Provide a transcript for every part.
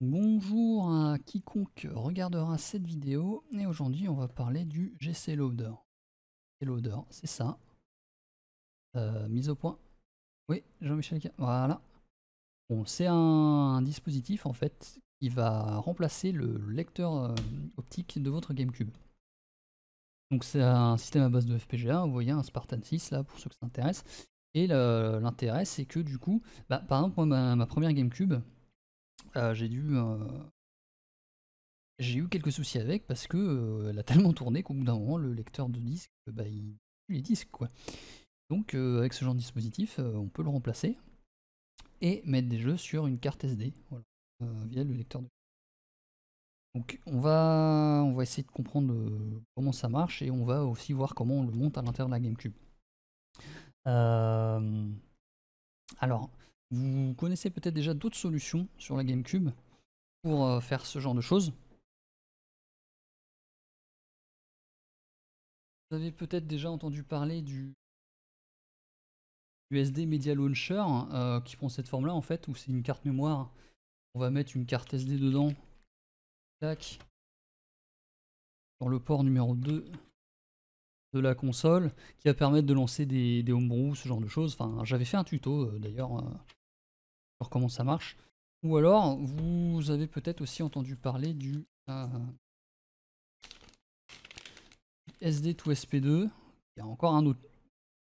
Bonjour à quiconque regardera cette vidéo et aujourd'hui on va parler du GC Loader. GC Loader, c'est ça. Euh, mise au point. Oui, Jean-Michel, voilà. Bon, c'est un, dispositif en fait qui va remplacer le lecteur euh, optique de votre GameCube. Donc c'est un système à base de FPGA, vous voyez un Spartan 6 là pour ceux que ça intéresse. Et l'intérêt c'est que du coup, bah, par exemple ma première GameCube, euh, j'ai dû. Euh, j'ai eu quelques soucis avec parce que euh, elle a tellement tourné qu'au bout d'un moment, le lecteur de disques, bah, il les disques quoi. Donc avec ce genre de dispositif, on peut le remplacer et mettre des jeux sur une carte SD via le lecteur de. Donc on va, on va essayer de comprendre comment ça marche et on va aussi voir comment on le monte à l'intérieur de la GameCube. alors, vous connaissez peut-être déjà d'autres solutions sur la GameCube pour euh, faire ce genre de choses. Vous avez peut-être déjà entendu parler du USD Media Launcher euh, qui prend cette forme-là en fait, où c'est une carte mémoire. On va mettre une carte SD dedans. Tac. Dans le port numéro 2 de la console, qui va permettre de lancer des, des homebrew, ce genre de choses. Enfin, j'avais fait un tuto euh, d'ailleurs comment ça marche. Ou alors, vous avez peut-être aussi entendu parler du SD 2 SP2. Il y a encore un autre,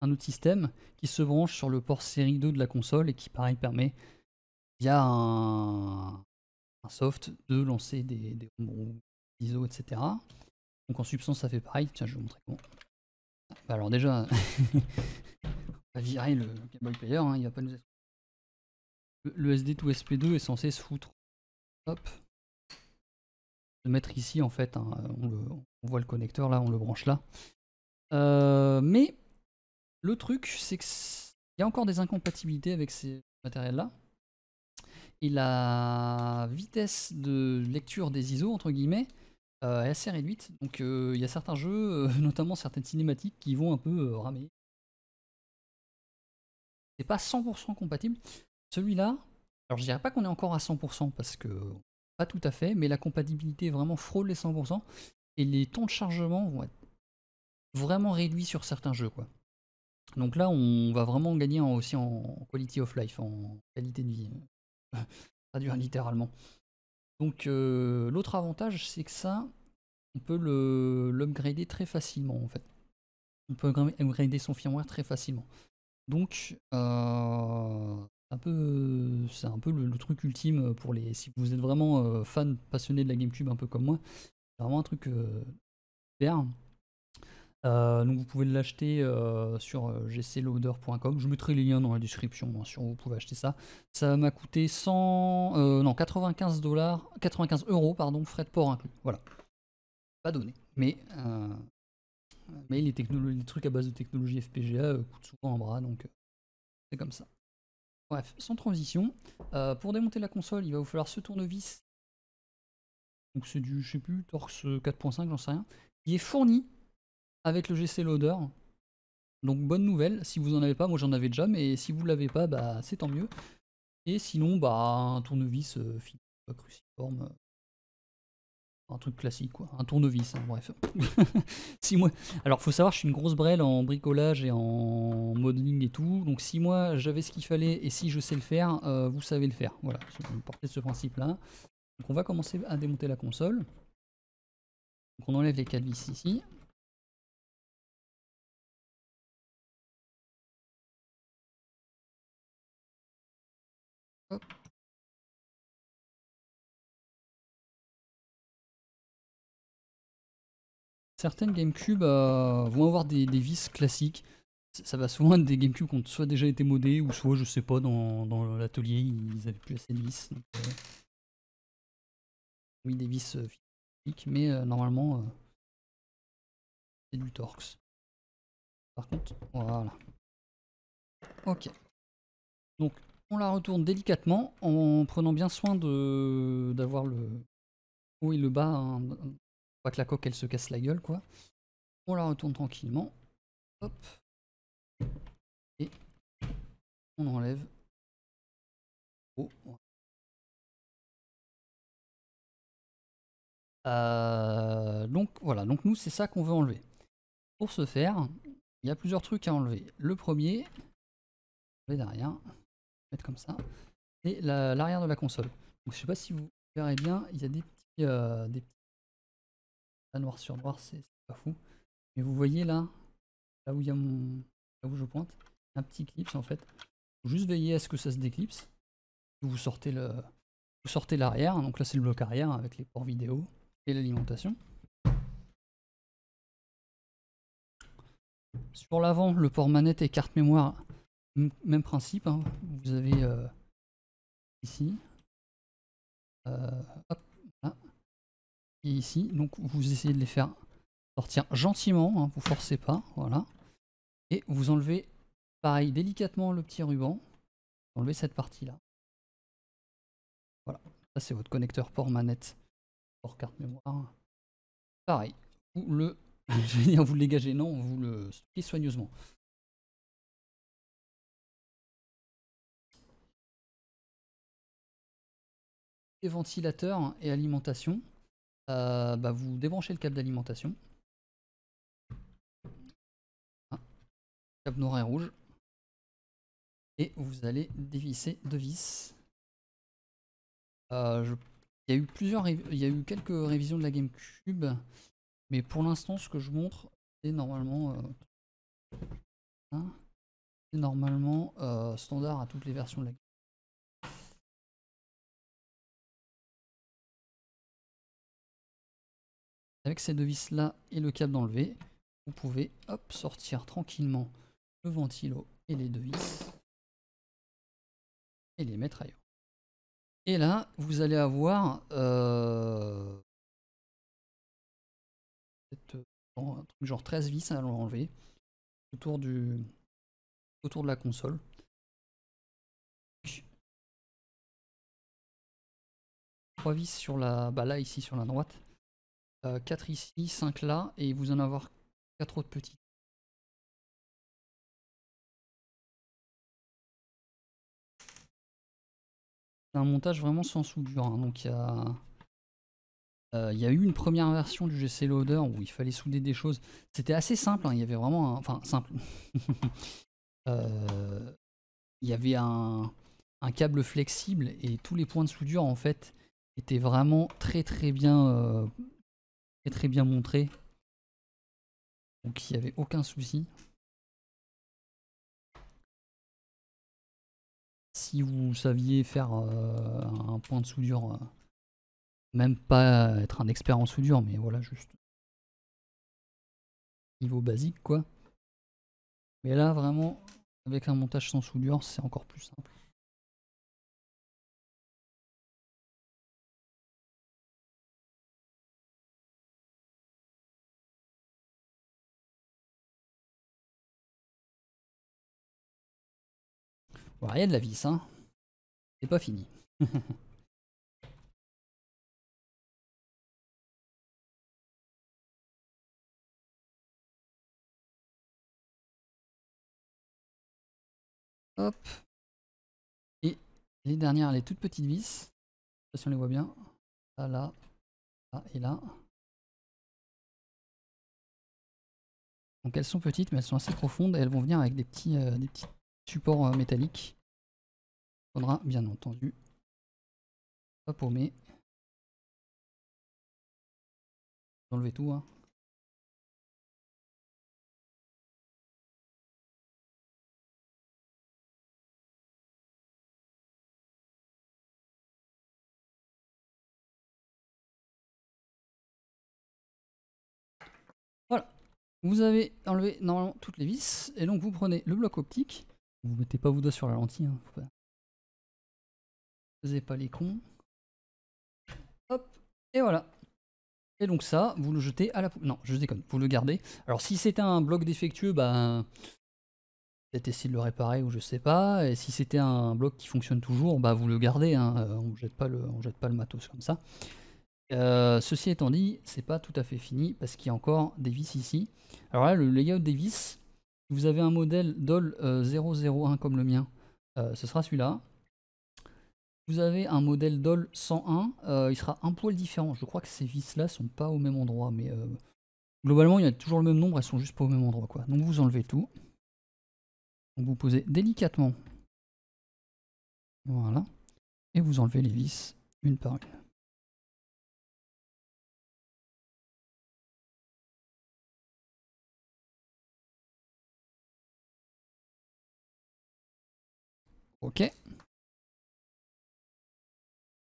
un autre système qui se branche sur le port série 2 de la console et qui, pareil, permet via un, un soft de lancer des, des ISO, etc. Donc en substance, ça fait pareil. Tiens, je vais vous montrer comment. Bah, alors déjà, on va virer le Game Player, il hein. il va pas nous être le SD2 SP2 est censé se foutre. Hop. Le mettre ici en fait. Hein, on, le, voit le connecteur là, on le branche là. Euh, mais le truc, c'est qu'il y a encore des incompatibilités avec ces matériels-là. Et la vitesse de lecture des ISO, entre guillemets, euh, est assez réduite. Donc euh, il y a certains jeux, notamment certaines cinématiques, qui vont un peu ramer. C'est pas 100% compatible. Celui-là, alors je dirais pas qu'on est encore à 100% parce que pas tout à fait, mais la compatibilité vraiment frôle les 100% et les temps de chargement vont être vraiment réduits sur certains jeux quoi. Donc là, on va vraiment gagner aussi en quality of life, en qualité de vie, euh, traduire littéralement. Donc euh, l'autre avantage, c'est que ça, on peut l'upgrader très facilement en fait. On peut upgrader son firmware très facilement. Donc, euh, un peu, euh, c'est un peu le, truc ultime euh, pour les. Si vous êtes vraiment euh, fan passionné de la GameCube, un peu comme moi, c'est vraiment un truc super. donc vous pouvez l'acheter sur gcloader.com. Je mettrai les liens dans la description hein, vous pouvez acheter ça. Ça m'a coûté 100, non 95 dollars, 95 euros pardon, frais de port inclus. Voilà, pas donné. Mais mais les, les, trucs à base de technologie FPGA coûtent souvent un bras, donc c'est comme ça. Bref, sans transition, euh, pour démonter la console, il va vous falloir ce tournevis. Donc c'est du, je sais plus, Torx 4.5, euh, j'en sais rien. Qui est fourni avec le GC Loader. Donc bonne nouvelle, si vous en avez pas, moi j'en avais déjà, mais si vous l'avez pas, bah c'est tant mieux. Et sinon, bah un tournevis euh, cruciforme, un truc classique, quoi. Un tournevis, hein, bref. six mois. Alors, faut savoir, je suis une grosse brêle en bricolage et en modeling et tout. Donc, si moi j'avais ce qu'il fallait et si je sais le faire, euh, vous savez le faire. Voilà, je vais porter ce principe-là. Donc, on va commencer à démonter la console. on enlève les vis ici. certaines GameCube euh, vont avoir des, vis classiques. Ça va souvent être des GameCube qui ont soit déjà été modés ou soit, je sais pas, dans, l'atelier, ils avaient plus assez de vis. Euh, oui, des vis euh, physiques, mais normalement, c'est du Torx. Par contre, voilà. Ok. Donc, on la retourne délicatement en prenant bien soin d'avoir le haut et le bas hein, que la coque elle se casse la gueule quoi. On la retourne tranquillement. Hop. Et on enlève. Oh, euh, donc voilà, donc nous c'est ça qu'on veut enlever. Pour ce faire, il y a plusieurs trucs à enlever. Le premier, les derrière, mettre comme ça, et l'arrière de la console. Donc je sais pas si vous verrez bien, il y a des petits euh, noir sur noir, c'est pas fou. Mais vous voyez là, là où il y a mon. là où je pointe, un petit clip. en fait. juste veiller à ce que ça se déclipse. Vous sortez le. Vous sortez l'arrière, hein, donc là c'est le bloc arrière avec les ports vidéo et l'alimentation. Sur l'avant, le port manette et carte mémoire, même principe. Hein. Vous avez euh, ici, euh, hop, ici. Donc vous essayez de les faire sortir gentiment, hein, vous forcez pas, voilà. Et vous enlevez, pareil, délicatement le petit ruban. enlevez cette partie-là. Voilà, ça c'est votre connecteur port manette, port carte mémoire. Pareil, vous le, je vous le dégagez, non, vous le stockez soigneusement. Et ventilateur et alimentation. Euh, bah, vous débranchez le câble d'alimentation. Ah, câble noir et rouge. Et vous allez dévisser deux vis. Euh, il y a eu plusieurs, il eu quelques révisions de la GameCube, mais pour l'instant, ce que je montre, est normalement, euh, hein, normalement standard à toutes les versions de la GameCube. avec ces deux vis là et le câble enlevé, vous pouvez hop, sortir tranquillement le ventilo et les deux vis et les mettre ailleurs. Et là, vous allez avoir euh, euh, un truc genre 13 vis à l'enlever autour, du, autour de la console. Trois vis sur la, bah là ici sur la droite, 4 euh, ici, 5 là, et vous en avoir 4 autres petits. C'est un montage vraiment sans soudure, hein, donc euh, il y a... eu une première version du GC Loader où il fallait souder des choses. C'était assez simple, hein, il y avait vraiment un... Enfin, simple. Euh, il y avait un, câble flexible et tous les points de soudure, en fait, étaient vraiment très très bien très très bien montré. Donc il n'y avait aucun souci. Si vous saviez faire euh, un point de soudure, euh, même pas être un expert en soudure, mais voilà, juste niveau basique quoi. Mais là vraiment, avec un montage sans soudure, c'est encore plus simple. Il y a de la vis, hein. C'est pas fini. Hop. Et les dernières, les toutes petites vis. Je si on les voit bien. Là, là, là et là. Donc elles sont petites, mais elles sont assez profondes et elles vont venir avec des petits, euh, des petites support euh, métallique. Faudra bien entendu pas paumer. Enlever tout. Hein. Voilà, vous avez enlevé normalement toutes les vis et donc vous prenez le bloc optique vous mettez pas vos doigts sur la lentille. Hein, pas... les cons. Hop, et voilà. Et donc ça, vous le jetez à la poubelle. Non, je déconne, vous le gardez. Alors si c'était un bloc défectueux, bah... Peut-être essayer de le réparer ou je sais pas. Et si c'était un bloc qui fonctionne toujours, bah vous le gardez. Hein. Euh, on jette jette pas le matos comme ça. Euh, ceci étant dit, c'est pas tout à fait fini parce qu'il y a encore des vis ici. Alors là, le layout des vis, si vous avez un modèle DOL 001 euh, comme le mien, euh, ce sera celui-là. Vous avez un modèle DOL 101, euh, il sera un poil différent. Je crois que ces vis-là ne sont pas au même endroit, mais globalement, il y a toujours le même nombre, elles sont juste pas au même endroit. Quoi. Donc vous enlevez tout. vous posez délicatement. Voilà. Et vous enlevez les vis une par une. Ok. Et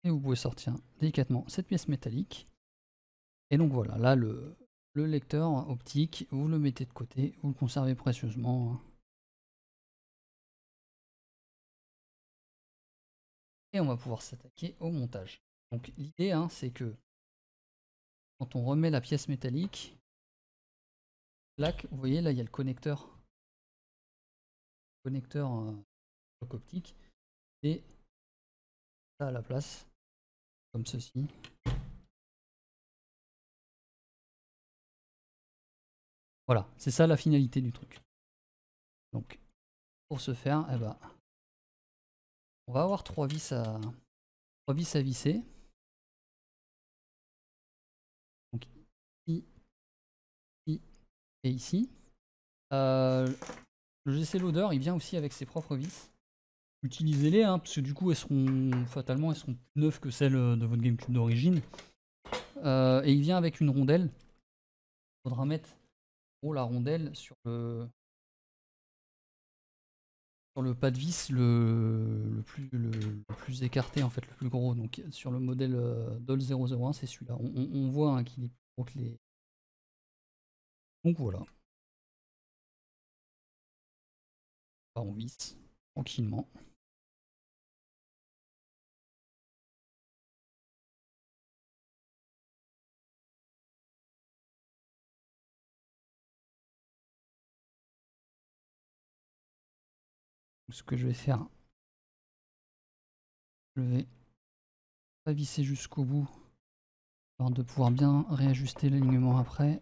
vous pouvez sortir délicatement cette pièce métallique. Et donc voilà, là le, le lecteur optique, vous le mettez de côté, vous le conservez précieusement. Et on va pouvoir s'attaquer au montage. Donc l'idée, hein, c'est que quand on remet la pièce métallique, là, vous voyez là, il y a le connecteur, connecteur euh, optique et à la place comme ceci voilà c'est ça la finalité du truc donc pour ce faire eh ben, on va avoir trois vis à trois vis à visser donc ici et ici euh, le GC Loader il vient aussi avec ses propres vis utilisez-les, hein, parce que du coup, elles seront fatalement elles seront plus neuves que celles euh, de votre GameCube d'origine. Euh, et il vient avec une rondelle. Il faudra mettre oh, la rondelle sur le sur le pas de vis le, le plus, le, plus écarté en fait le plus gros donc sur le modèle euh, DOL 001 c'est celui-là on, voit hein, qu'il est plus gros que les donc voilà on visse tranquillement ce que je vais faire, je vais pas visser jusqu'au bout alors de pouvoir bien réajuster l'alignement après.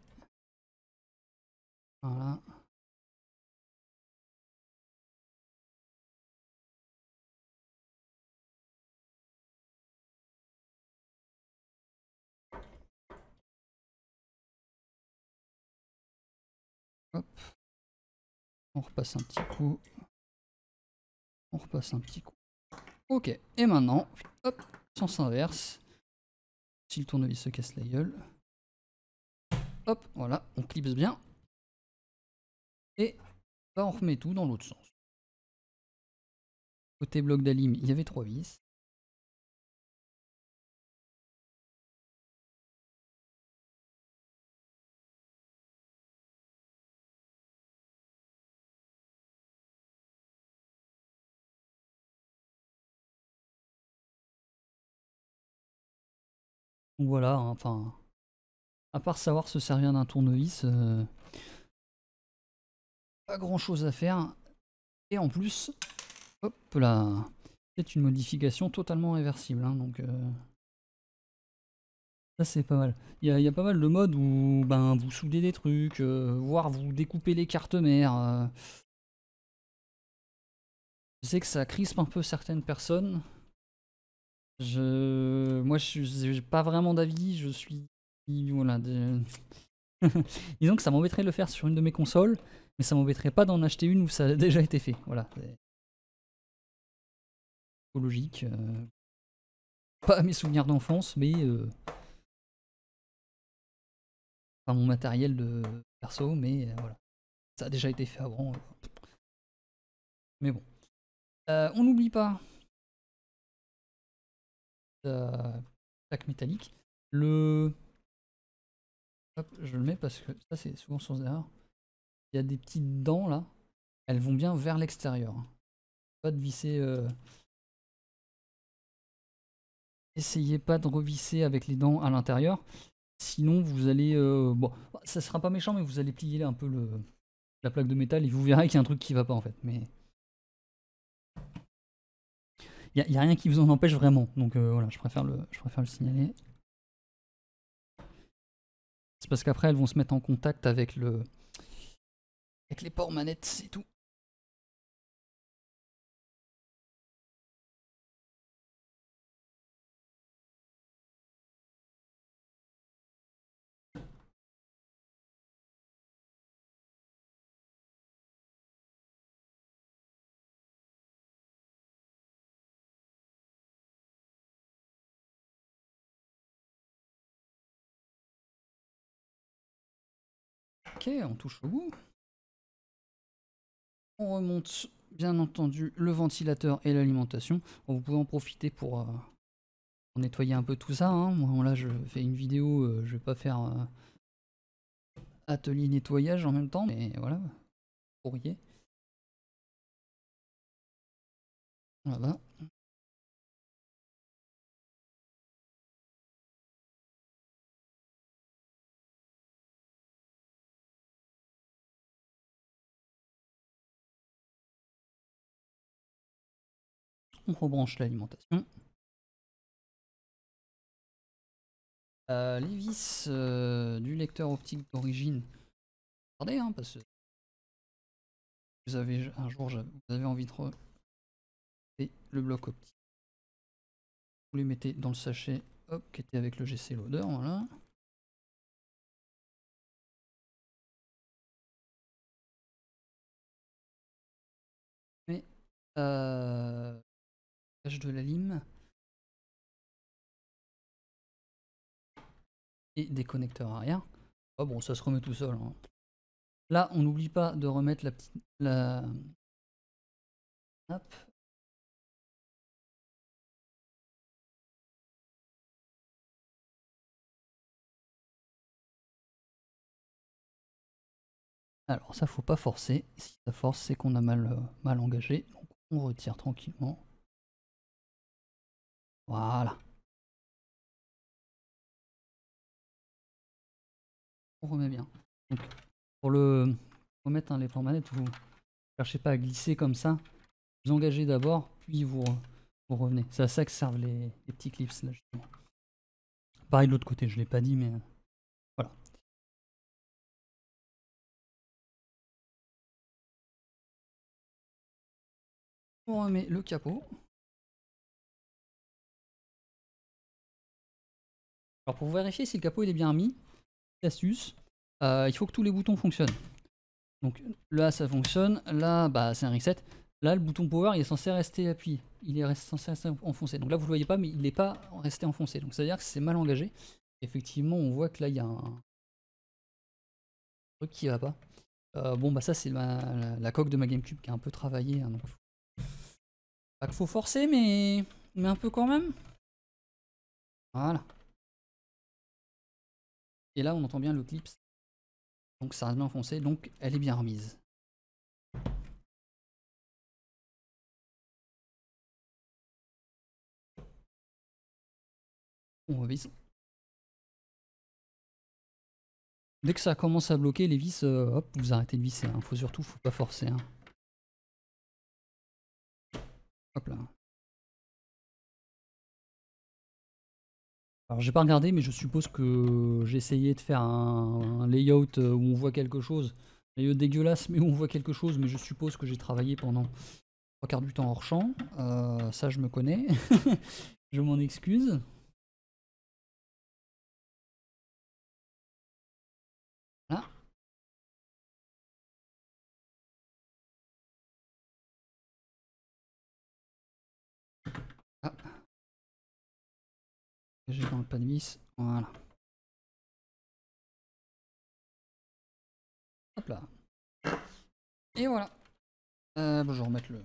Voilà. Hop. On repasse un petit coup. On repasse un petit coup. Ok, et maintenant, hop, sens inverse. Si le tournevis se casse la gueule. Hop, voilà, on clipse bien. Et bah, on remet tout dans l'autre sens. Côté bloc d'alim, il y avait trois vis. Donc voilà, hein, enfin. À part savoir se servir d'un tournevis, euh, pas grand chose à faire. Et en plus, hop là, c'est une modification totalement réversible. Hein, donc. Euh, ça c'est pas mal. Il y, a pas mal de modes où ben, vous soudez des trucs, euh, voire vous découpez les cartes mères. Je sais que ça crispe un peu certaines personnes. Je, moi, je n'ai pas vraiment d'avis. Je suis, voilà. Disons que ça m'embêterait de le faire sur une de mes consoles, mais ça m'embêterait pas d'en acheter une où ça a déjà été fait. Voilà. Logique. Euh, pas mes souvenirs d'enfance, mais enfin euh, mon matériel de perso, mais euh, voilà. Ça a déjà été fait avant. Mais bon. on n'oublie pas plaque métallique. Le. Hop, je le mets parce que ça, c'est souvent sans erreur. Il y a des petites dents là. Elles vont bien vers l'extérieur. Hein. Pas de visser. Euh, essayez pas de revisser avec les dents à l'intérieur. Sinon, vous allez. Euh, bon, ça sera pas méchant, mais vous allez plier un peu le... la plaque de métal et vous verrez qu'il y a un truc qui va pas en fait. Mais il n'y a, rien qui vous en empêche vraiment. Donc euh, voilà, je préfère le, je préfère le signaler. C'est parce qu'après, elles vont se mettre en contact avec le avec les ports manettes, et tout. Ok, on touche au bout. On remonte, bien entendu, le ventilateur et l'alimentation. Vous pouvez en profiter euh, pour, nettoyer un peu tout ça. Hein. Moi, là, je fais une vidéo, je euh, je vais pas faire euh, atelier nettoyage en même temps, mais voilà, pourriez. Voilà. rebranche l'alimentation. Euh, les vis euh, du lecteur optique d'origine, regardez, hein, parce que vous avez un jour, vous avez envie de le bloc optique. Vous les mettez dans le sachet, qui était avec le GC loader, voilà. Mais de la lime. Et des connecteurs arrière. Oh bon, ça se remet tout seul. Hein. Là, on n'oublie pas de remettre la petite... Alors ça, faut pas forcer. Si ça force, c'est qu'on a mal, euh, mal engagé. Donc on retire tranquillement. Voilà. On remet bien. pour le remettre hein, les plans manettes, vous ne cherchez pas à glisser comme ça. Vous engagez d'abord, puis vous, vous revenez. C'est à ça que servent les, petits clips Pareil de l'autre côté, je ne l'ai pas dit, mais euh, voilà. On remet le capot. Alors pour vérifier si le capot est bien mis, astuce, euh, il faut que tous les boutons fonctionnent. Donc là ça fonctionne, là bah, c'est un reset. Là le bouton power il est censé rester appuyé, il est censé rester enfoncé. Donc là vous le voyez pas mais il n'est pas resté enfoncé. Donc ça veut dire que c'est mal engagé. Effectivement on voit que là il y a un truc qui va pas. Euh, bon bah ça c'est la, coque de ma GameCube qui est un peu travaillée. Hein, donc Pas qu'il faut forcer mais, mais un peu quand même. Voilà. Et là, on entend bien le clip. Donc ça reste bien enfoncé, donc elle est bien remise. On revise. Dès que ça commence à bloquer, les vis, euh, hop, vous arrêtez de visser. Hein. Faut surtout, faut pas forcer. Hein. Hop là. Alors j'ai pas regardé, mais je suppose que j'ai essayé de faire un, layout euh, où on voit quelque chose. Layout dégueulasse, mais où on voit quelque chose. Mais je suppose que j'ai travaillé pendant trois quarts du temps hors champ. Euh, ça, je me connais. je m'en excuse. Voilà. Ah j'ai dans le pan de Voilà. Hop là. Et voilà. Euh, bon, je vais remettre le...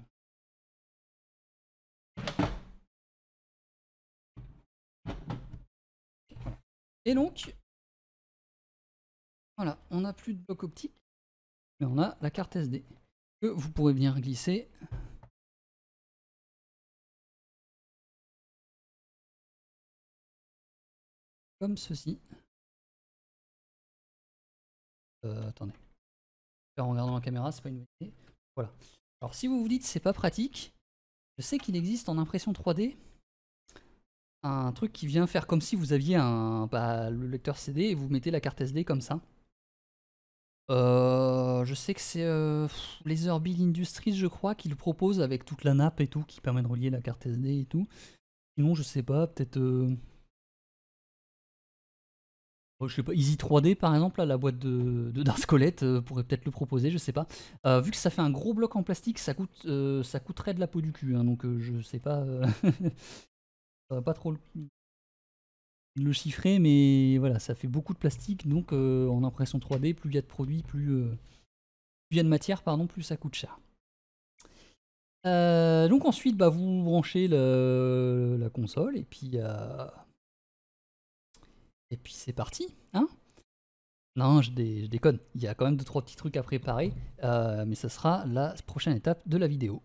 Et donc, voilà, on n'a plus de bloc optique, mais on a la carte SD que vous pourrez bien glisser ceci. Euh, attendez. en regardant la caméra, c'est pas une bonne Voilà. Alors si vous vous dites c'est pas pratique, je sais qu'il existe en impression 3D un truc qui vient faire comme si vous aviez un bah, le lecteur CD et vous mettez la carte SD comme ça. Euh, je sais que c'est euh, Laserbill Industries, je crois, qui le propose avec toute la nappe et tout, qui permet de relier la carte SD et tout. Sinon, je sais pas, peut-être euh, euh, je sais pas, Easy 3D par exemple, la boîte de, squelette euh, pourrait peut-être le proposer, je sais pas. Euh, vu que ça fait un gros bloc en plastique, ça, coûte, ça coûterait de la peau du cul, hein, donc je sais pas. ça va pas trop le chiffrer, mais voilà, ça fait beaucoup de plastique, donc en impression 3D, plus il y a de produits, plus il y a de matière, pardon, plus ça coûte cher. donc ensuite, bah, vous branchez la console et puis et puis c'est parti, hein Non, je, déconne. Il y a quand même deux trois petits trucs à préparer, euh, mais ce sera la prochaine étape de la vidéo.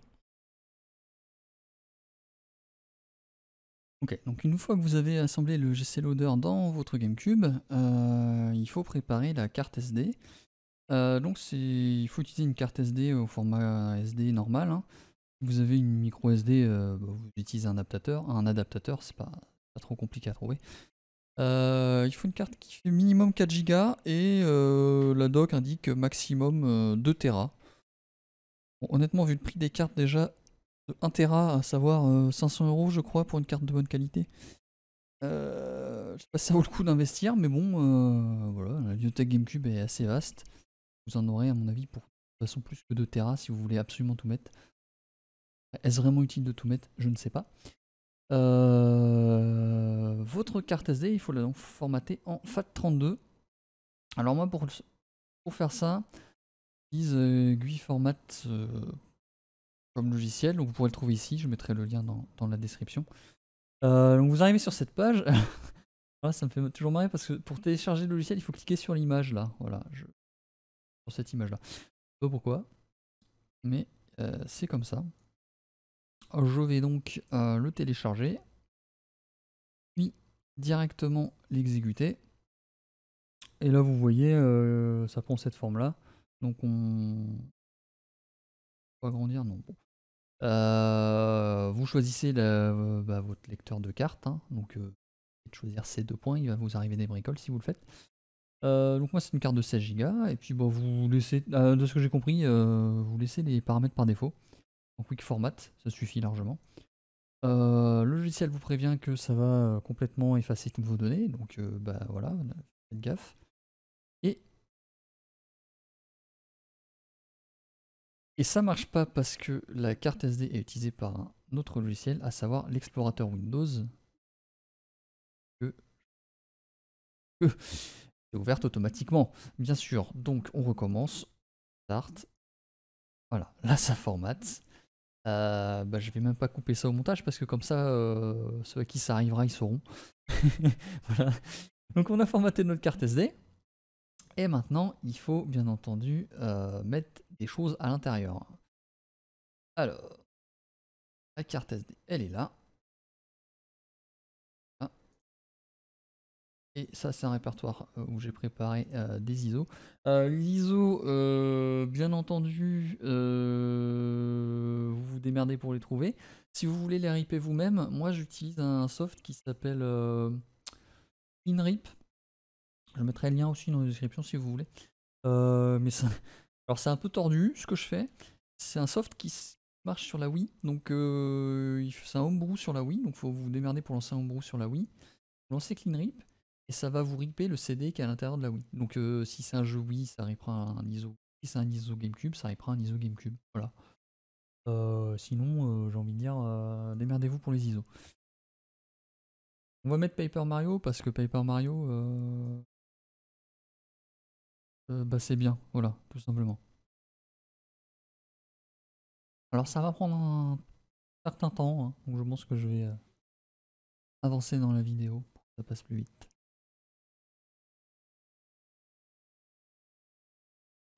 Ok, donc une fois que vous avez assemblé le GC Loader dans votre GameCube, euh, il faut préparer la carte SD. Euh, donc il faut utiliser une carte SD au format SD normal. Hein. vous avez une micro SD, bah, vous utilisez un adaptateur. Un adaptateur, c'est pas trop compliqué à trouver. Euh, il faut une carte qui fait minimum 4 Go et euh, la doc indique maximum 2 euh, Tera. honnêtement, vu le prix des cartes déjà de 1 Tera, à savoir 500 euros, je crois, pour une carte de bonne qualité. Je je sais pas si ça vaut le coup d'investir, mais bon, voilà, la bibliothèque GameCube est assez vaste. Vous en aurez, à mon avis, pour de toute façon plus que 2 Tera si vous voulez absolument tout mettre. Est-ce vraiment utile de tout mettre Je ne sais pas. Euh, votre carte SD, il faut la formater en FAT32. Alors moi, pour, pour faire ça, j'utilise euh, GUI Format euh, comme logiciel. Donc vous pourrez le trouver ici, je mettrai le lien dans, la description. donc vous arrivez sur cette page. ça me fait toujours marrer parce que pour télécharger le logiciel, il faut cliquer sur l'image là. Voilà, je... sur cette image là. sais pas pourquoi, mais c'est comme ça. Euh, je vais donc euh, le télécharger, puis directement l'exécuter. Et là, vous voyez, euh, ça prend cette forme-là. Donc on... va non. vous choisissez bah, votre lecteur de cartes. Hein. donc vous de choisir ces deux points, il va vous arriver des bricoles si vous le faites. donc moi c'est une carte de 16 Go et puis bah, vous laissez, de ce que j'ai compris, vous laissez les paramètres par défaut quick format, ça suffit largement. Euh, le logiciel vous prévient que ça va euh, complètement effacer toutes vos données, donc euh, bah voilà, faites gaffe. Et, et ça marche pas parce que la carte SD est utilisée par un autre logiciel, à savoir l'explorateur Windows. Que, que ouverte automatiquement, bien sûr. Donc on recommence. Start. Voilà, là ça formate. Euh, bah, je vais même pas couper ça au montage parce que comme ça, euh, ceux à qui ça arrivera, ils sauront. Donc on a formaté notre carte SD. Et maintenant, il faut bien entendu euh, mettre des choses à l'intérieur. Alors, la carte SD, elle est là. ça, c'est un répertoire euh, où j'ai préparé euh, des ISO. Euh, L'ISO, bien entendu, vous vous démerdez pour les trouver. Si vous voulez les riper vous-même, moi j'utilise un soft qui s'appelle CleanRip. Je mettrai le lien aussi dans la description si vous voulez. mais Alors c'est un peu tordu ce que je fais. C'est un soft qui marche sur la Wii. Donc c'est un homebrew sur la Wii. Donc il faut vous démerder pour lancer un homebrew sur la Wii. lancez CleanRip et ça va vous ripper le CD qui est à l'intérieur de la Wii. Donc euh, si c'est un jeu Wii, ça ripera un ISO. Si c'est un ISO GameCube, ça ripera un ISO GameCube. Voilà. Euh, sinon, euh, j'ai envie de dire, démerdez-vous pour les ISO. On va mettre Paper Mario parce que Paper Mario, bah c'est bien, voilà, tout simplement. Alors ça va prendre un certain temps, hein. donc je pense que je vais avancer dans la vidéo pour que ça passe plus vite.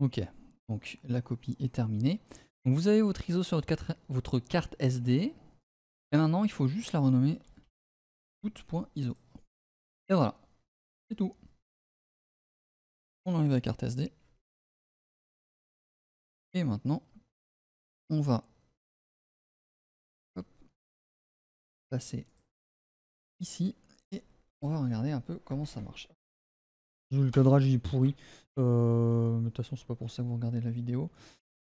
Ok, donc la copie est terminée. vous avez votre ISO sur votre, carte SD. Et maintenant, il faut juste la renommer boot.iso Et voilà, c'est tout. On enlève la carte SD. Et maintenant, on va passer ici et on va regarder un peu comment ça marche. Le cadrage est pourri. Euh, de toute façon, c'est pas pour ça que vous regardez la vidéo.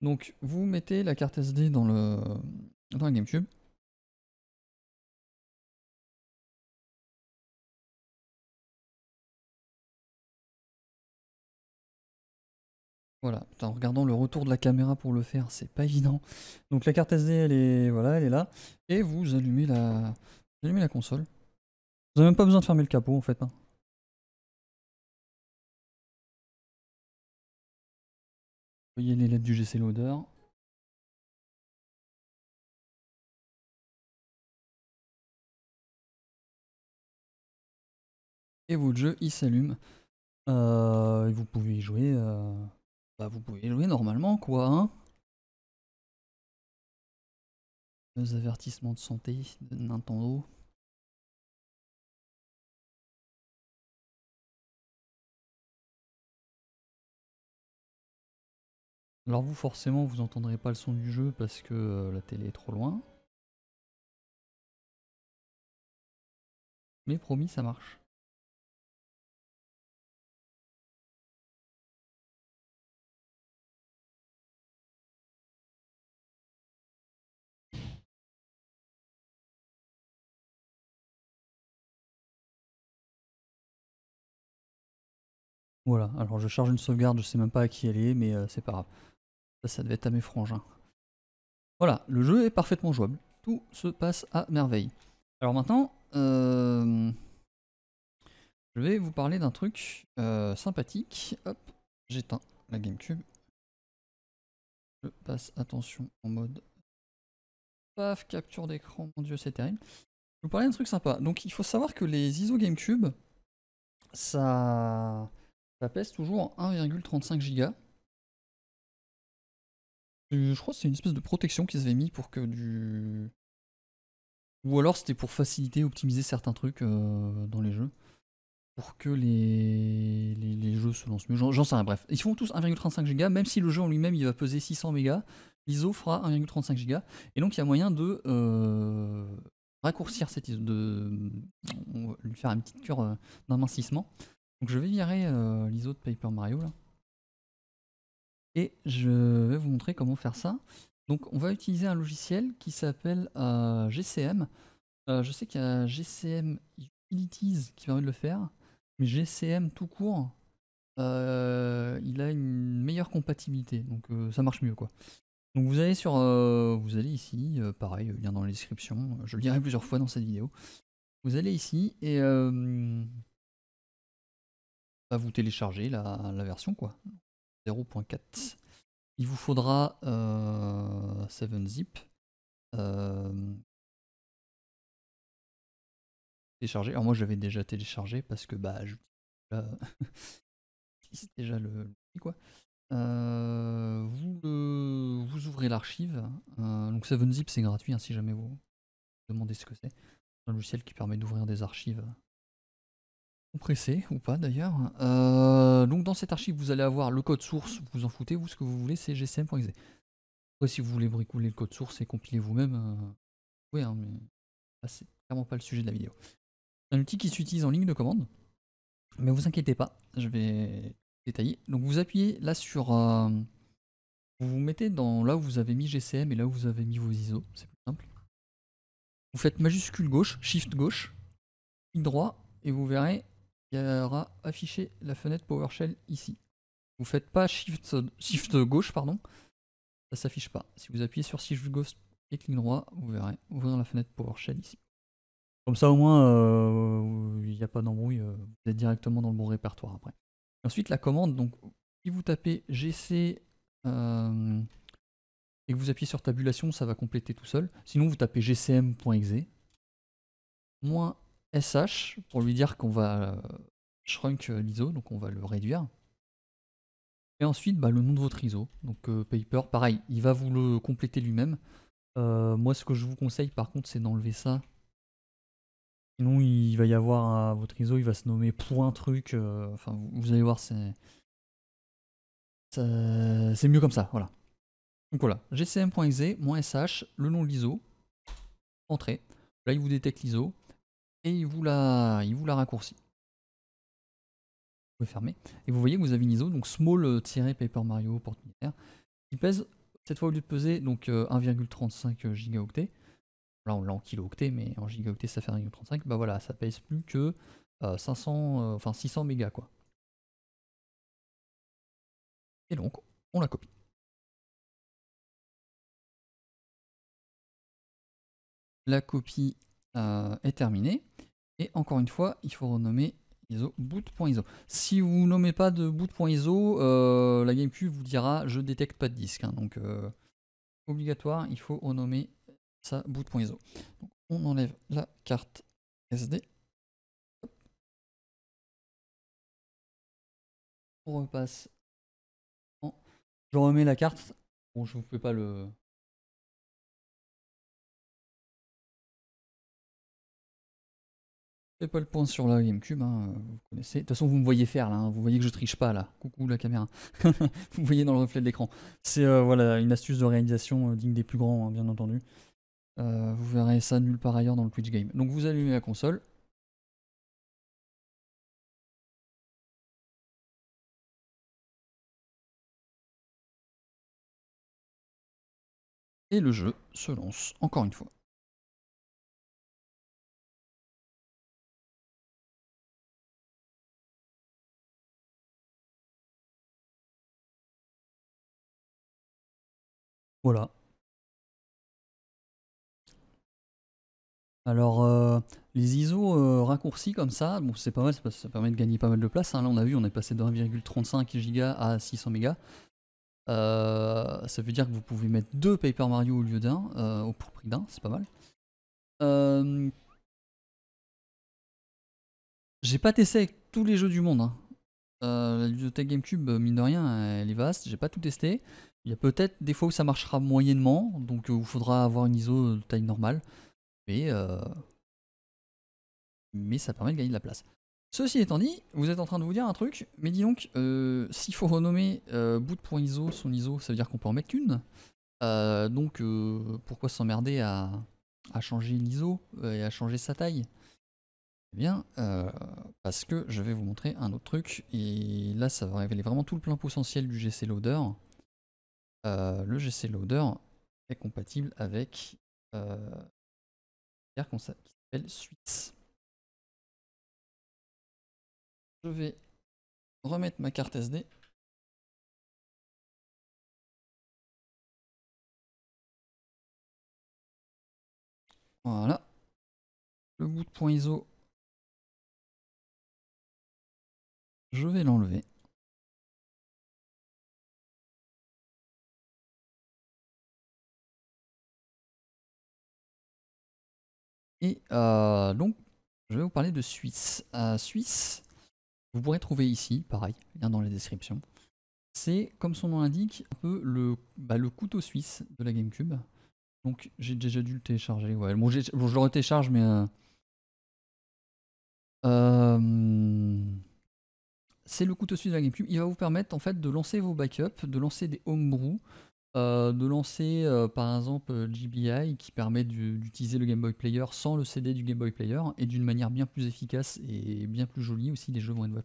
Donc, vous mettez la carte SD dans, le, dans GameCube. Voilà, en regardant le retour de la caméra pour le faire, c'est pas évident. Donc la carte SD, elle est, voilà, elle est là. Et vous allumez la, allumez la console. Vous n'avez même pas besoin de fermer le capot en fait. Hein. Voyez les lettres du GC Loader. Et votre jeu, il s'allume. Euh, vous pouvez y jouer. Euh, bah, vous pouvez jouer normalement, quoi. Hein Les avertissements de santé de Nintendo. Alors vous forcément vous entendrez pas le son du jeu parce que euh, la télé est trop loin. Mais promis ça marche. Voilà, alors je charge une sauvegarde, je sais même pas à qui elle est, mais euh, c'est pas grave. Ça, ça devait être à mes frangins. Voilà, le jeu est parfaitement jouable. Tout se passe à merveille. Alors maintenant, euh, je vais vous parler d'un truc euh, sympathique. Hop, j'éteins la GameCube. Je passe attention en mode... Paf, capture d'écran, mon dieu, c'est terrible. Je vais vous parler d'un truc sympa. Donc il faut savoir que les ISO GameCube, ça, ça pèse toujours 1,35 giga. Je crois que c'est une espèce de protection qu'ils avaient mis pour que du. Ou alors c'était pour faciliter, optimiser certains trucs euh, dans les jeux. Pour que les, les, jeux se lancent mieux. J'en sais rien, bref. Ils font tous 1,35 Go, même si le jeu en lui-même il va peser 600 mégas, l'ISO fera 1,35 Go. Et donc il y a moyen de euh, raccourcir cette ISO, de lui faire une petite cure euh, d'amincissement. Donc je vais virer l'ISO de Paper Mario là. Et je vais vous montrer comment faire ça. Donc on va utiliser un logiciel qui s'appelle euh, GCM. Euh, je sais qu'il y a GCM Utilities qui permet de le faire, mais GCM tout court, euh, il a une meilleure compatibilité, donc ça marche mieux quoi. Donc vous allez sur, vous allez ici, pareil, lien dans la description, je le dirai plusieurs fois dans cette vidéo. Vous allez ici et vous téléchargez la, la version quoi. 0.4. Il vous faudra 7-zip. Euh, euh, télécharger. Alors moi j'avais déjà téléchargé parce que bah je... Euh, c'est déjà le quoi. vous, vous ouvrez l'archive. donc 7zip c'est gratuit ainsi hein, si jamais vous demandez ce que c'est. C'est un logiciel qui permet d'ouvrir des archives compressé ou pas d'ailleurs. Euh, donc dans cette archive, vous allez avoir le code source, vous en foutez, vous ce que vous voulez, c'est gcm.exe. Après, si vous voulez bricoler le code source et compiler vous-même, euh, hein, mais c'est clairement pas le sujet de la vidéo. C'est un outil qui s'utilise en ligne de commande, mais vous inquiétez pas, je vais détailler. Donc vous appuyez là sur... Euh, vous vous mettez dans là où vous avez mis GCM et là où vous avez mis vos ISO, c'est plus simple. Vous faites majuscule gauche, shift gauche, clic droit, et vous verrez il y aura affiché la fenêtre PowerShell ici. Vous faites pas Shift, gauche, pardon, ça s'affiche pas. Si vous appuyez sur Shift gauche et clic droit, vous verrez, ouvrir la fenêtre PowerShell ici. Comme ça au moins, euh, il n'y a pas d'embrouille, euh, vous êtes directement dans le bon répertoire après. ensuite la commande, donc si vous tapez GC euh, et que vous appuyez sur tabulation, ça va compléter tout seul. Sinon vous tapez gcm.exe, SH pour lui dire qu'on va euh, shrunk l'ISO, donc on va le réduire. Et ensuite, bah, le nom de votre ISO. Donc euh, paper, pareil, il va vous le compléter lui-même. Euh, moi, ce que je vous conseille, par contre, c'est d'enlever ça. Sinon, il va y avoir votre ISO, il va se nommer point truc. Enfin, vous, allez voir, c'est c'est mieux comme ça. Voilà. Donc voilà, gcm.exe, sh, le nom de l'ISO, entrée. Là, il vous détecte l'ISO et il vous la, il vous la raccourcit. Vous pouvez fermer. Et vous voyez que vous avez une ISO, donc small-paper euh, Mario porte militaire, pèse, cette fois au lieu de peser donc 1,35 euh, euh, gigaoctets, là on l'a en kilo mais en gigaoctets ça fait 1,35, bah voilà, ça pèse plus que 500, enfin 600 mégas quoi. Et donc, on la copie. La copie euh, est terminé. Et encore une fois, il faut renommer ISO boot.ISO. Si vous nommez pas de boot.ISO, euh, la GameCube vous dira je détecte pas de disque. Hein. donc euh, obligatoire, il faut renommer ça boot.ISO. on enlève la carte SD. On repasse. Je remets la carte. Bon, je vous fais pas le, Fais pas le point sur la GameCube, hein, vous connaissez. De toute façon, vous me voyez faire là, hein. vous voyez que je triche pas là. Coucou la caméra. vous voyez dans le reflet de l'écran. C'est euh, voilà une astuce de réalisation euh, digne des plus grands, hein, bien entendu. Euh, vous verrez ça nulle part ailleurs dans le Twitch Game. Donc vous allumez la console. Et le jeu se lance encore une fois. Voilà. Alors, euh, les ISO euh, raccourcis comme ça, bon, c'est pas mal, ça permet de gagner pas mal de place. Hein. Là, on a vu, on est passé de 1,35 giga à 600 mégas. Euh, ça veut dire que vous pouvez mettre deux Paper Mario au lieu d'un, au prix d'un, c'est pas mal. J'ai pas testé tous les jeux du monde. Hein. la bibliothèque GameCube, mine de rien, elle est vaste, j'ai pas tout testé. Il y a peut-être des fois où ça marchera moyennement, donc il euh, faudra avoir une ISO euh, de taille normale, mais, euh, mais ça permet de gagner de la place. Ceci étant dit, vous êtes en train de vous dire un truc, mais dis donc, s'il faut renommer boot.iso son ISO, ça veut dire qu'on peut en mettre une. donc pourquoi s'emmerder à, à, changer l'ISO et à changer sa taille Eh bien, parce que je vais vous montrer un autre truc, et là ça va révéler vraiment tout le plein potentiel du GC Loader. Euh, le GC Loader est compatible avec euh, qui s'appelle Suite. Je vais remettre ma carte SD. Voilà. Le bout de point ISO, je vais l'enlever. Et euh, donc, je vais vous parler de Suisse. Euh, suisse, vous pourrez trouver ici, pareil, lien dans la description. C'est, comme son nom l'indique, un peu le, bah, le couteau suisse de la GameCube. Donc j'ai déjà dû le télécharger. Ouais. Bon, je le retécharge, mais... Euh, c'est le couteau suisse de la GameCube. Il va vous permettre en fait de lancer vos backups, de lancer des homebrew, euh, de lancer euh, par exemple euh, GBI qui permet d'utiliser le Game Boy Player sans le CD du Game Boy Player et d'une manière bien plus efficace et bien plus jolie aussi. Les jeux vont être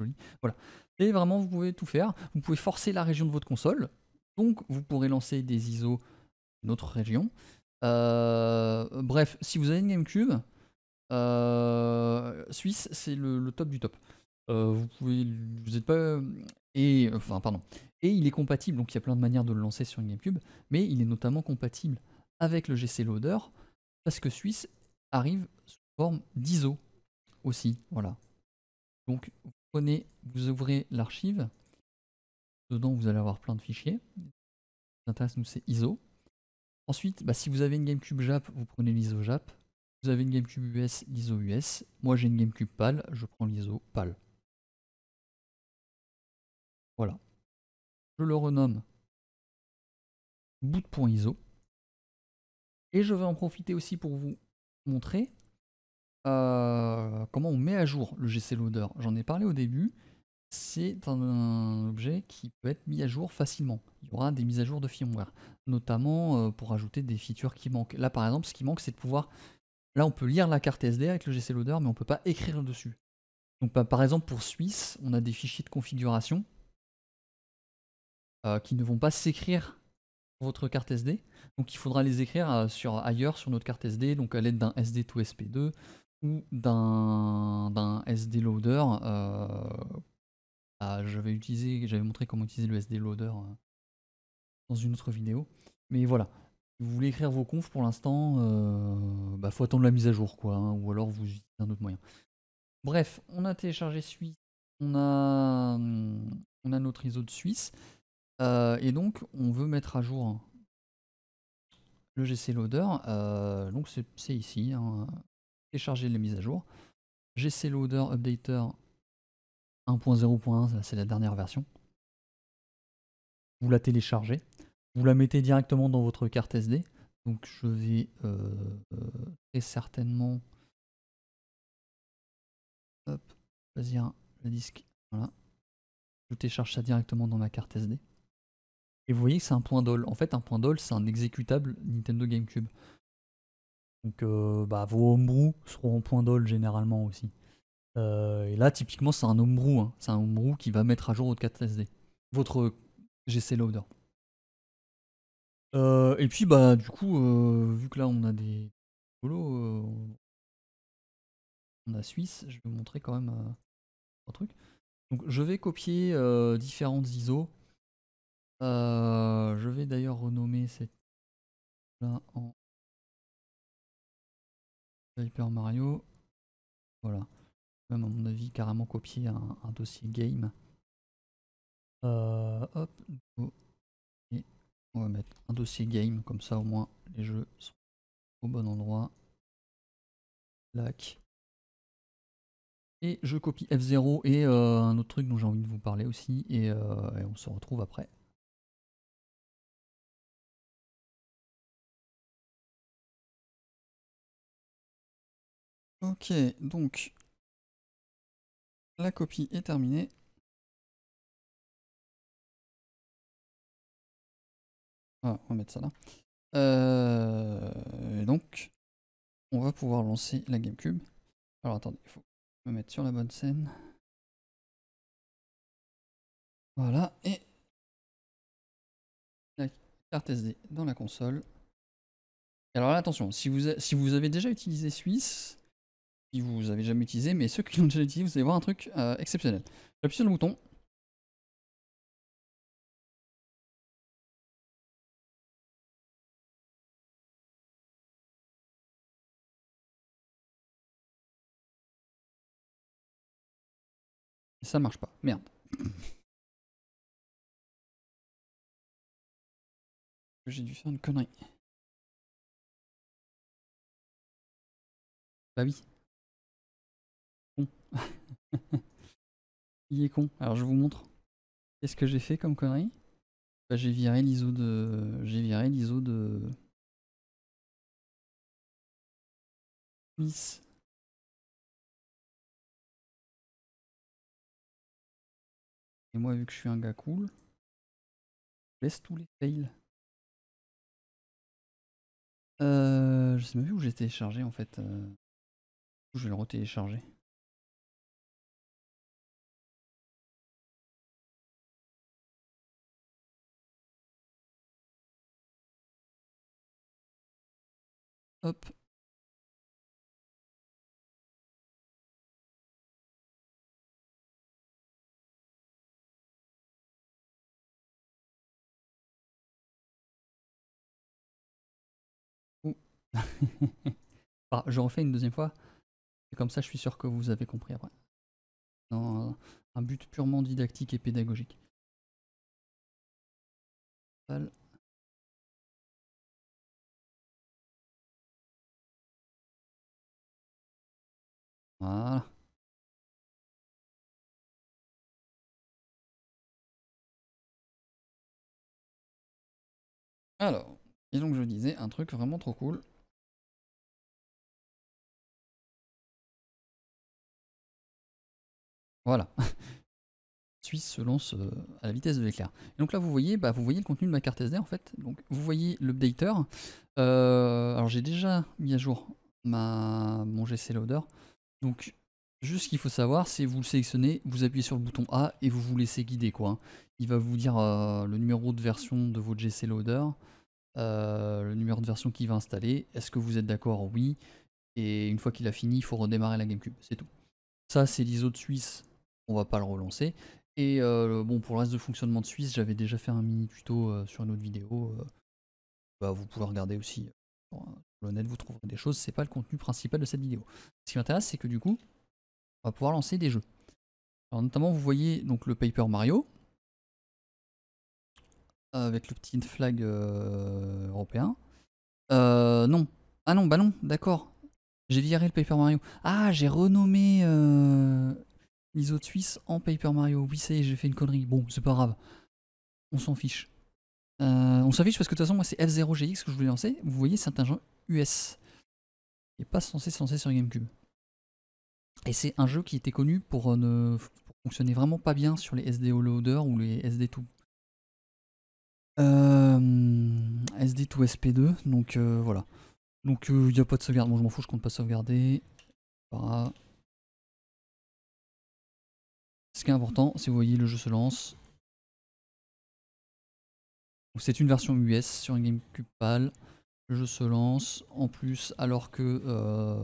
jolis. Voilà. Et vraiment, vous pouvez tout faire. Vous pouvez forcer la région de votre console. Donc, vous pourrez lancer des ISO d'une autre région. bref, si vous avez une GameCube, Suisse, c'est le, le, top du top. vous pouvez, vous êtes pas et enfin, pardon. Et il est compatible, donc il y a plein de manières de le lancer sur une GameCube, mais il est notamment compatible avec le GC Loader, parce que Suisse arrive sous forme d'ISO aussi, voilà. Donc vous prenez, vous ouvrez l'archive, dedans vous allez avoir plein de fichiers, ce nous c'est ISO. Ensuite, bah, si vous avez une GameCube JAP, vous prenez l'ISO JAP, vous avez une GameCube US, l'ISO US, moi j'ai une GameCube PAL, je prends l'ISO PAL. Voilà je le renomme boot.iso. Et je vais en profiter aussi pour vous montrer euh, comment on met à jour le GC Loader. J'en ai parlé au début. C'est un, objet qui peut être mis à jour facilement. Il y aura des mises à jour de firmware, notamment euh, pour ajouter des features qui manquent. Là, par exemple, ce qui manque, c'est de pouvoir. Là, on peut lire la carte SD avec le GC Loader, mais on ne peut pas écrire dessus. Donc, bah, par exemple, pour Suisse, on a des fichiers de configuration euh, qui ne vont pas s'écrire sur votre carte SD. Donc il faudra les écrire euh, sur, ailleurs sur notre carte SD, donc à l'aide d'un SD to SP2 ou d'un SD loader. Euh, bah, j'avais utilisé, j'avais montré comment utiliser le SD loader dans une autre vidéo. Mais voilà, si vous voulez écrire vos confs pour l'instant, il bah, faut attendre la mise à jour quoi, hein, ou alors vous utilisez un autre moyen. Bref, on a téléchargé Suisse, on a, hum, on a notre ISO de Suisse. Euh, et donc, on veut mettre à jour le GC Loader. Euh, donc, c'est ici. Hein. Télécharger les mises à jour. GC Loader Updater 1.0.1, c'est la dernière version. Vous la téléchargez. Vous la mettez directement dans votre carte SD. Donc, je vais euh, très certainement choisir le disque. Voilà. Je télécharge ça directement dans ma carte SD. Et vous voyez que c'est un point DOL En fait, un point DOL c'est un exécutable Nintendo GameCube. Donc euh, bah, vos homebrew seront en point d'OL généralement aussi. Euh, et là, typiquement, c'est un homebrew. Hein. C'est un homebrew qui va mettre à jour votre 4 SD. Votre GC Loader. Euh, et puis, bah, du coup, vu que là, on a des on a Suisse, je vais vous montrer quand même un truc. Donc, je vais copier différentes ISO. Euh, je vais d'ailleurs renommer cette là en Hyper Mario. Voilà. Même à mon avis carrément copier un, dossier game. Euh, hop, et on va mettre un dossier game, comme ça au moins les jeux sont au bon endroit. Lac. Et je copie F0 et euh, un autre truc dont j'ai envie de vous parler aussi, et on se retrouve après. Ok, donc la copie est terminée. Ah, on va mettre ça là. Euh, donc, on va pouvoir lancer la GameCube. Alors attendez, il faut me mettre sur la bonne scène. Voilà, et la carte SD dans la console. alors là, attention, si vous, si vous avez déjà utilisé Suisse, vous avez jamais utilisé, mais ceux qui l'ont déjà utilisé, vous allez voir un truc euh, exceptionnel. J'appuie sur le bouton. ça marche pas. Merde. J'ai dû faire une connerie. Bah oui. Il est con. Alors je vous montre. Qu'est-ce que j'ai fait comme connerie bah, J'ai viré l'ISO de. J'ai viré l'ISO de. Miss. Et moi, vu que je suis un gars cool, je laisse tous les fails. Euh, je sais même plus où j'ai téléchargé en fait. Euh. je vais le retélécharger. Hop. Bah, je refais une deuxième fois. Et comme ça, je suis sûr que vous avez compris après. Dans un but purement didactique et pédagogique. Voilà. Alors, et donc je disais un truc vraiment trop cool. Voilà. Suisse se lance euh, à la vitesse de l'éclair. Donc là, vous voyez, bah, vous voyez le contenu de ma carte SD en fait. Donc vous voyez l'updater. Euh, alors j'ai déjà mis à jour ma, mon GC loader. Donc, juste ce qu'il faut savoir, c'est vous le sélectionnez, vous appuyez sur le bouton A et vous vous laissez guider. quoi. Il va vous dire euh, le numéro de version de votre GC Loader, euh, le numéro de version qu'il va installer. Est-ce que vous êtes d'accord Oui. Et une fois qu'il a fini, il faut redémarrer la GameCube. C'est tout. Ça, c'est l'ISO de Suisse. On va pas le relancer. Et euh, bon, pour le reste de fonctionnement de Suisse, j'avais déjà fait un mini tuto sur une autre vidéo. Bah, vous pouvez regarder aussi vous trouverez des choses, c'est pas le contenu principal de cette vidéo. Ce qui m'intéresse, c'est que du coup, on va pouvoir lancer des jeux. Alors notamment, vous voyez donc le Paper Mario, avec le petit flag euh, européen. Euh, non. Ah non, bah non, d'accord. J'ai viré le Paper Mario. Ah, j'ai renommé l'ISO euh, de Suisse en Paper Mario. Oui, est j'ai fait une connerie. Bon, c'est pas grave. On s'en fiche. on s'en fiche parce que de toute façon, moi, c'est F0GX que je voulais lancer. Vous voyez, c'est un jeu US. Il n'est pas censé se lancer sur GameCube. Et c'est un jeu qui était connu pour euh, ne fonctionner vraiment pas bien sur les SD Loader ou les SD 2 SD 2 SP2, donc euh, voilà. Donc il euh, n'y a pas de sauvegarde. Bon, je m'en fous, je compte pas sauvegarder. Voilà. Ce qui est important, c'est vous voyez, le jeu se lance. C'est une version US sur une GameCube PAL. Je se lance. En plus, alors que euh,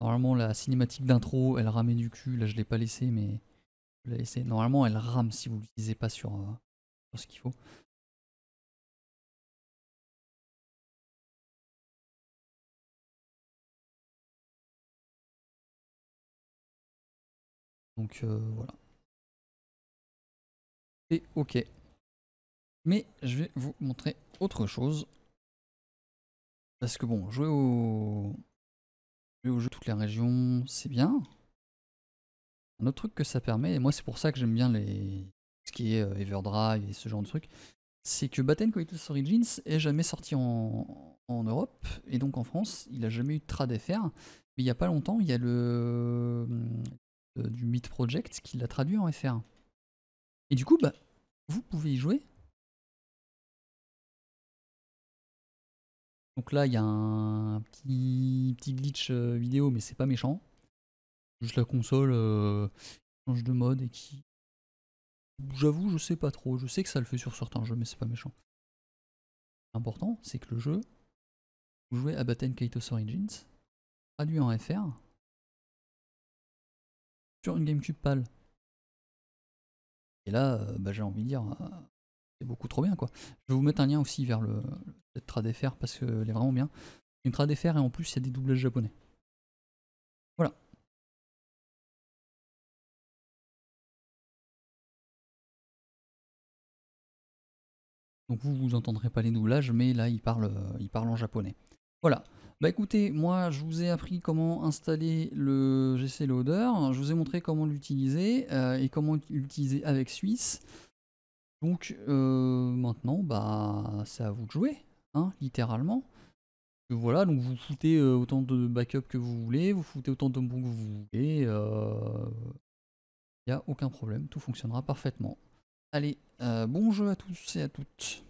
normalement la cinématique d'intro, elle ramait du cul. Là, je l'ai pas laissé, mais je Normalement, elle rame si vous l'utilisez pas sur, euh, sur ce qu'il faut. Donc euh, voilà. Et ok. Mais je vais vous montrer autre chose. Parce que bon, jouer au, jouer au jeu toute la région, c'est bien. Un autre truc que ça permet, et moi c'est pour ça que j'aime bien les... ce qui est euh, Everdrive et ce genre de truc, c'est que Batten Coitus Origins est jamais sorti en... Europe, et donc en France, il a jamais eu de trad FR. Mais il n'y a pas longtemps, il y a le euh, du Myth Project qui l'a traduit en FR. Et du coup, bah, vous pouvez y jouer Donc là, il y a un petit, petit glitch euh, vidéo, mais c'est pas méchant. Juste la console euh, change de mode et qui. J'avoue, je sais pas trop. Je sais que ça le fait sur certains jeux, mais c'est pas méchant. L'important, c'est que le jeu, vous jouez à Batten Kaitos Origins, traduit en FR, sur une GameCube PAL. Et là, euh, bah, j'ai envie de dire, c'est beaucoup trop bien quoi. Je vais vous mettre un lien aussi vers le, cette parce qu'elle est vraiment bien. Une trad et en plus il y a des doublages japonais. Voilà. Donc vous vous entendrez pas les doublages mais là il parle, euh, il parle en japonais. Voilà. Bah écoutez, moi je vous ai appris comment installer le GC Loader, je vous ai montré comment l'utiliser euh, et comment l'utiliser avec Suisse. Donc euh, maintenant, bah, c'est à vous de jouer, hein, littéralement. voilà, donc vous foutez euh, autant de backup que vous voulez, vous foutez autant de bons que vous voulez. Il euh, n'y a aucun problème, tout fonctionnera parfaitement. Allez, bon jeu à tous et à toutes.